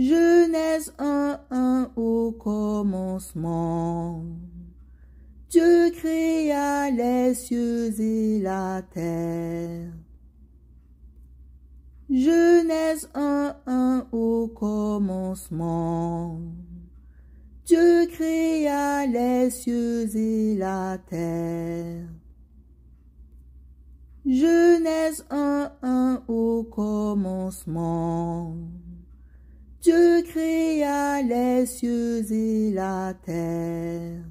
Genèse 1, 1 au commencement. Dieu créa les cieux et la terre. Genèse 1, 1 au commencement. Dieu créa les cieux et la terre. Genèse 1, 1 au commencement. Dieu créa les cieux et la terre.